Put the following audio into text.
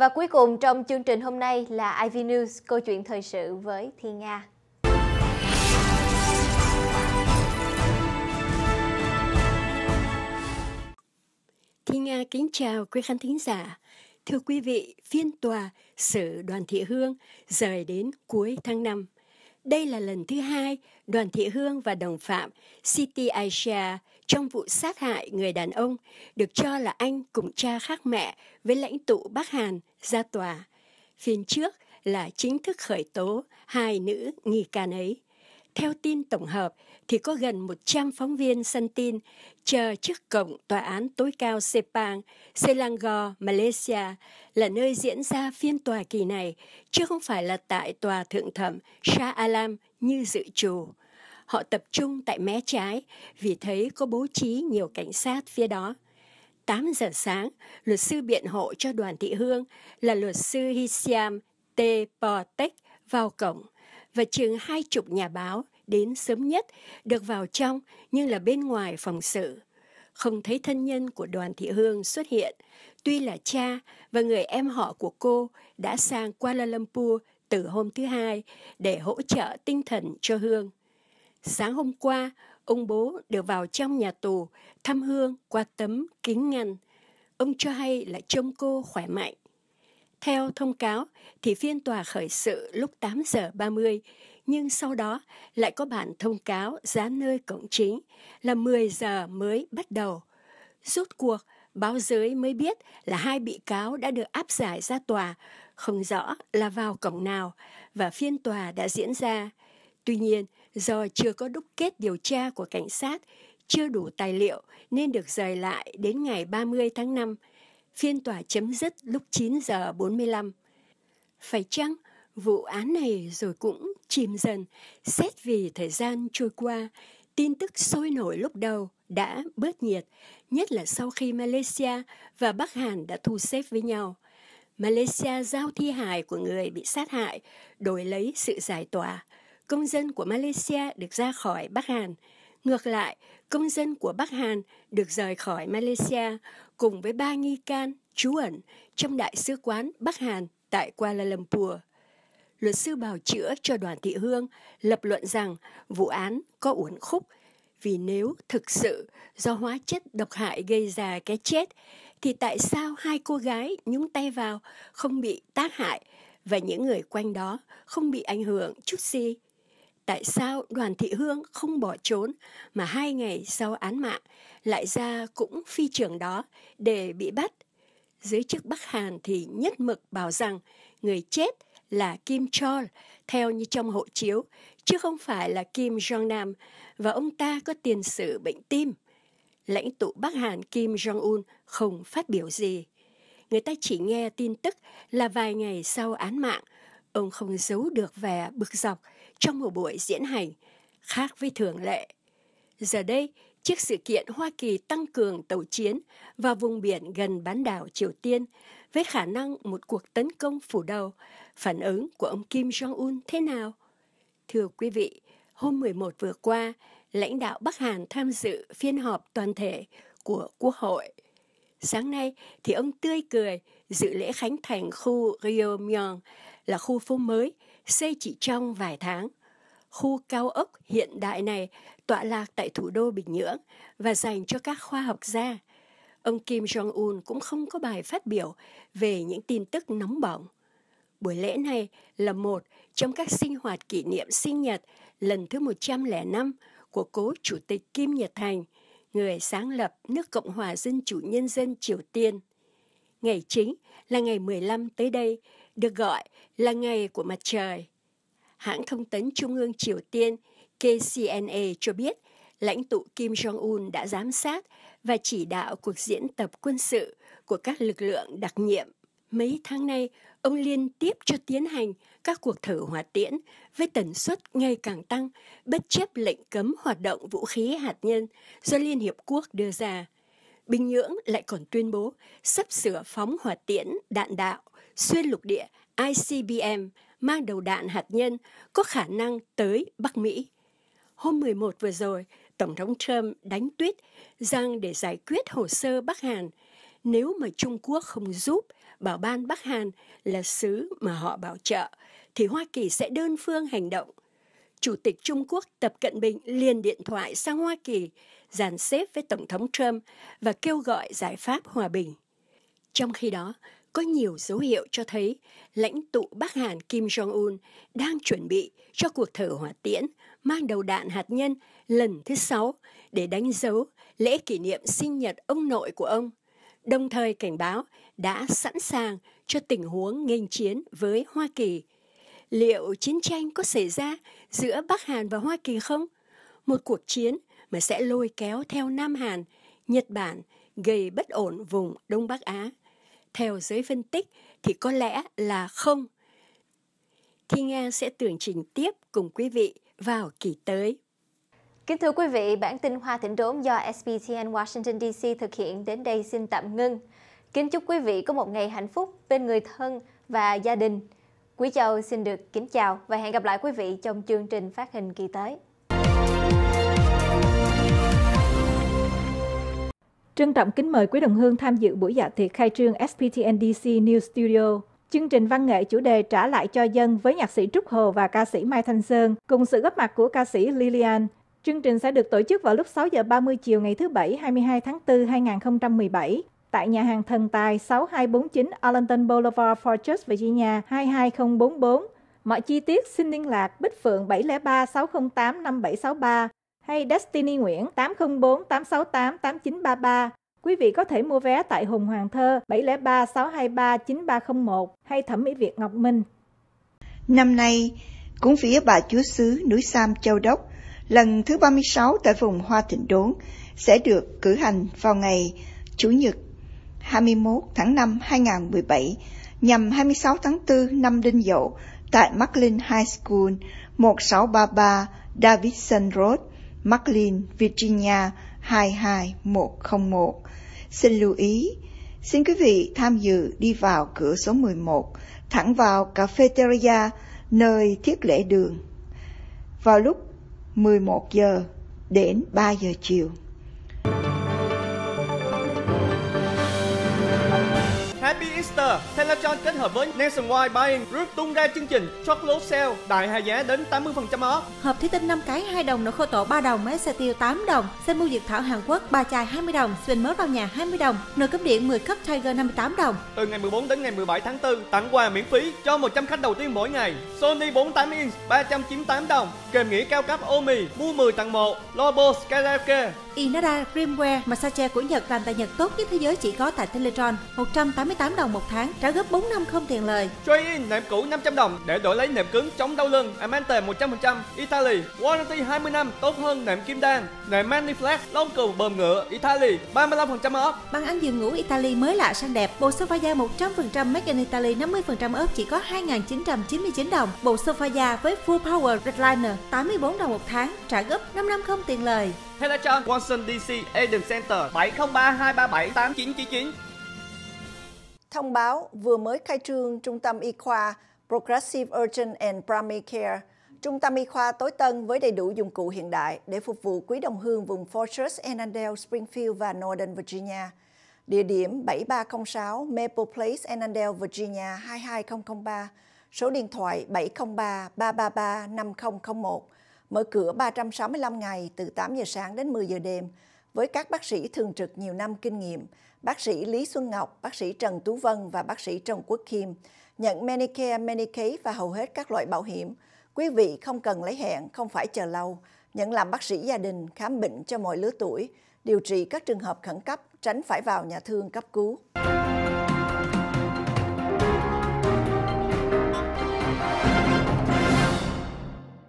Và cuối cùng trong chương trình hôm nay là IV News, câu chuyện thời sự với Thiên Nga. Thiên Nga kính chào quý khán thính giả. Thưa quý vị, phiên tòa xử Đoàn Thị Hương rời đến cuối tháng 5. Đây là lần thứ hai Đoàn Thị Hương và đồng phạm City Asia trong vụ sát hại người đàn ông được cho là anh cùng cha khác mẹ với lãnh tụ Bắc Hàn ra tòa. Phiên trước là chính thức khởi tố hai nữ nghi can ấy. Theo tin tổng hợp thì có gần 100 phóng viên săn tin chờ trước cổng tòa án tối cao Sepang, Selangor, Malaysia là nơi diễn ra phiên tòa kỳ này, chứ không phải là tại tòa thượng thẩm Shah Alam như dự trù. Họ tập trung tại mé trái vì thấy có bố trí nhiều cảnh sát phía đó. 8 giờ sáng, luật sư biện hộ cho đoàn thị Hương là luật sư Hisiam T. Portek vào cổng và chừng hai chục nhà báo đến sớm nhất được vào trong nhưng là bên ngoài phòng xử. Không thấy thân nhân của đoàn thị Hương xuất hiện, tuy là cha và người em họ của cô đã sang Kuala Lumpur từ hôm thứ hai để hỗ trợ tinh thần cho Hương. Sáng hôm qua, ông bố được vào trong nhà tù thăm hương qua tấm kính ngăn. Ông cho hay là trông cô khỏe mạnh. Theo thông cáo thì phiên tòa khởi sự lúc 8 giờ 30, nhưng sau đó lại có bản thông cáo dán nơi cổng chính là 10 giờ mới bắt đầu. Rốt cuộc, báo giới mới biết là hai bị cáo đã được áp giải ra tòa, không rõ là vào cổng nào và phiên tòa đã diễn ra. Tuy nhiên, do chưa có đúc kết điều tra của cảnh sát, chưa đủ tài liệu nên được rời lại đến ngày 30 tháng 5. Phiên tòa chấm dứt lúc 9 giờ 45. Phải chăng vụ án này rồi cũng chìm dần, xét vì thời gian trôi qua, tin tức sôi nổi lúc đầu đã bớt nhiệt, nhất là sau khi Malaysia và Bắc Hàn đã thu xếp với nhau. Malaysia giao thi hài của người bị sát hại đổi lấy sự giải tỏa công dân của Malaysia được ra khỏi Bắc Hàn. Ngược lại, công dân của Bắc Hàn được rời khỏi Malaysia cùng với ba nghi can trú ẩn trong Đại sứ quán Bắc Hàn tại Kuala Lumpur. Luật sư bào chữa cho đoàn thị Hương lập luận rằng vụ án có uẩn khúc vì nếu thực sự do hóa chất độc hại gây ra cái chết thì tại sao hai cô gái nhúng tay vào không bị tác hại và những người quanh đó không bị ảnh hưởng chút gì tại sao đoàn thị hương không bỏ trốn mà hai ngày sau án mạng lại ra cũng phi trường đó để bị bắt. Giới chức Bắc Hàn thì nhất mực bảo rằng người chết là Kim Chol theo như trong hộ chiếu, chứ không phải là Kim Jong Nam và ông ta có tiền sử bệnh tim. Lãnh tụ Bắc Hàn Kim Jong Un không phát biểu gì. Người ta chỉ nghe tin tức là vài ngày sau án mạng, ông không giấu được vẻ bực dọc trong một buổi diễn hành, khác với thường lệ. Giờ đây, trước sự kiện Hoa Kỳ tăng cường tàu chiến vào vùng biển gần bán đảo Triều Tiên với khả năng một cuộc tấn công phủ đầu, phản ứng của ông Kim Jong-un thế nào? Thưa quý vị, hôm 11 vừa qua, lãnh đạo Bắc Hàn tham dự phiên họp toàn thể của Quốc hội. Sáng nay thì ông tươi cười dự lễ khánh thành khu Ryomyong là khu phố mới, xây chỉ trong vài tháng. Khu cao ốc hiện đại này tọa lạc tại thủ đô Bình Nhưỡng và dành cho các khoa học gia. Ông Kim Jong-un cũng không có bài phát biểu về những tin tức nóng bỏng. Buổi lễ này là một trong các sinh hoạt kỷ niệm sinh nhật lần thứ 105 của cố Chủ tịch Kim Nhật Thành, người sáng lập nước Cộng hòa Dân chủ Nhân dân Triều Tiên. Ngày chính là ngày 15 tới đây được gọi là ngày của mặt trời. Hãng thông tấn Trung ương Triều Tiên KCNA cho biết lãnh tụ Kim Jong-un đã giám sát và chỉ đạo cuộc diễn tập quân sự của các lực lượng đặc nhiệm. Mấy tháng nay, ông liên tiếp cho tiến hành các cuộc thử hỏa tiễn với tần suất ngày càng tăng, bất chấp lệnh cấm hoạt động vũ khí hạt nhân do Liên Hiệp Quốc đưa ra. Bình Nhưỡng lại còn tuyên bố sắp sửa phóng hỏa tiễn đạn đạo xuyên lục địa ICBM mang đầu đạn hạt nhân có khả năng tới Bắc Mỹ. Hôm 11 vừa rồi, Tổng thống Trump đánh tuyết rằng để giải quyết hồ sơ Bắc Hàn, nếu mà Trung Quốc không giúp bảo ban Bắc Hàn là xứ mà họ bảo trợ, thì Hoa Kỳ sẽ đơn phương hành động. Chủ tịch Trung Quốc Tập Cận Bình liền điện thoại sang Hoa Kỳ, dàn xếp với Tổng thống Trump và kêu gọi giải pháp hòa bình. Trong khi đó, có nhiều dấu hiệu cho thấy lãnh tụ Bắc Hàn Kim Jong-un đang chuẩn bị cho cuộc thử hỏa tiễn mang đầu đạn hạt nhân lần thứ sáu để đánh dấu lễ kỷ niệm sinh nhật ông nội của ông, đồng thời cảnh báo đã sẵn sàng cho tình huống nghênh chiến với Hoa Kỳ. Liệu chiến tranh có xảy ra giữa Bắc Hàn và Hoa Kỳ không? Một cuộc chiến mà sẽ lôi kéo theo Nam Hàn, Nhật Bản gây bất ổn vùng Đông Bắc Á theo giới phân tích thì có lẽ là không. Thi Nga sẽ tường trình tiếp cùng quý vị vào kỳ tới. Kính thưa quý vị, bản tin Hoa Thịnh Đốn do SBTN Washington DC thực hiện đến đây xin tạm ngưng. Kính chúc quý vị có một ngày hạnh phúc bên người thân và gia đình. Quý Châu xin được kính chào và hẹn gặp lại quý vị trong chương trình phát hình kỳ tới. Trân trọng kính mời quý đồng hương tham dự buổi dạ tiệc khai trương SPTNDC New Studio. Chương trình văn nghệ chủ đề Trả lại cho dân với nhạc sĩ Trúc Hồ và ca sĩ Mai Thanh Sơn cùng sự góp mặt của ca sĩ Lilian. Chương trình sẽ được tổ chức vào lúc 6 giờ 30 chiều ngày thứ Bảy 22 tháng 4 2017 tại nhà hàng Thần Tài 6249 Arlington Boulevard, Fortress, Virginia 22044. Mọi chi tiết xin liên lạc Bích Phượng 703 608 5763 hay Destiny Nguyễn 804 868 8933. Quý vị có thể mua vé tại Hùng Hoàng Thơ 703 623 9301 hay Thẩm mỹ Việt Ngọc Minh. Năm nay, cũng phía bà chúa xứ núi Sam Châu Đốc, lần thứ 36 tại vùng Hoa Thịnh Đốn sẽ được cử hành vào ngày Chủ nhật 21 tháng 5 2017 nhằm 26 tháng 4 năm Đinh Dậu tại Macklin High School 1633 Davidson Road, Marklin, Virginia 22101. Xin lưu ý, xin quý vị tham dự đi vào cửa số 11, thẳng vào cafeteria nơi thiết lễ đường vào lúc 11 giờ đến 3 giờ chiều. Peloton kết hợp với Nationwide Buying Group tung ra chương trình chốt lốt sale đại hạ giá đến 80% off. Hộp thủy tinh 5 cái 2 đồng, nồi khô tổ 3 đồng, máy xe tiêu 8 đồng, xe mua dược thảo Hàn Quốc 3 chai 20 đồng, xuyên mớ vào nhà 20 đồng, nồi cúp điện 10 cấp Tiger 58 đồng. Từ ngày 14 đến ngày 17 tháng 4 tặng quà miễn phí cho 100 khách đầu tiên mỗi ngày. Sony 48 inch 398 đồng, kèm nghỉ cao cấp Omi mua 10 tặng 1, Lobo Karaoke Inara Dreamwear Massage của Nhật làm tại Nhật tốt nhất thế giới chỉ có tại Teletron 188 đồng một tháng trả góp 4 năm không tiền lời Trade in nệm cũ 500 đồng để đổi lấy nệm cứng chống đau lưng Amante 100% Italy Warranty 20 năm tốt hơn nệm kim đan Nệm Maniflex lông cừu bờm ngựa Italy 35% off Bằng ăn giường ngủ Italy mới lạ sang đẹp Bộ sofa da 100% made in Italy 50% off chỉ có 2.999 đồng Bộ sofa da với Full Power Redliner 84 đồng một tháng trả góp 5 năm không tiền lời là cho Watson DC Eden Center 7032378999 Thông báo vừa mới khai trương Trung tâm Y khoa Progressive Urgent and Primary Care, trung tâm y khoa tối tân với đầy đủ dụng cụ hiện đại để phục vụ quý đồng hương vùng Fortress, Annandale, Springfield và Northern Virginia. Địa điểm 7306 Maple Place, Annandale, Virginia 22003, số điện thoại 703 333 5001 mở cửa 365 ngày từ 8 giờ sáng đến 10 giờ đêm với các bác sĩ thường trực nhiều năm kinh nghiệm, bác sĩ Lý Xuân Ngọc, bác sĩ Trần Tú Vân và bác sĩ Trần Quốc Khiêm nhận Medicare, Medicaid và hầu hết các loại bảo hiểm. Quý vị không cần lấy hẹn, không phải chờ lâu, nhận làm bác sĩ gia đình, khám bệnh cho mọi lứa tuổi, điều trị các trường hợp khẩn cấp, tránh phải vào nhà thương cấp cứu.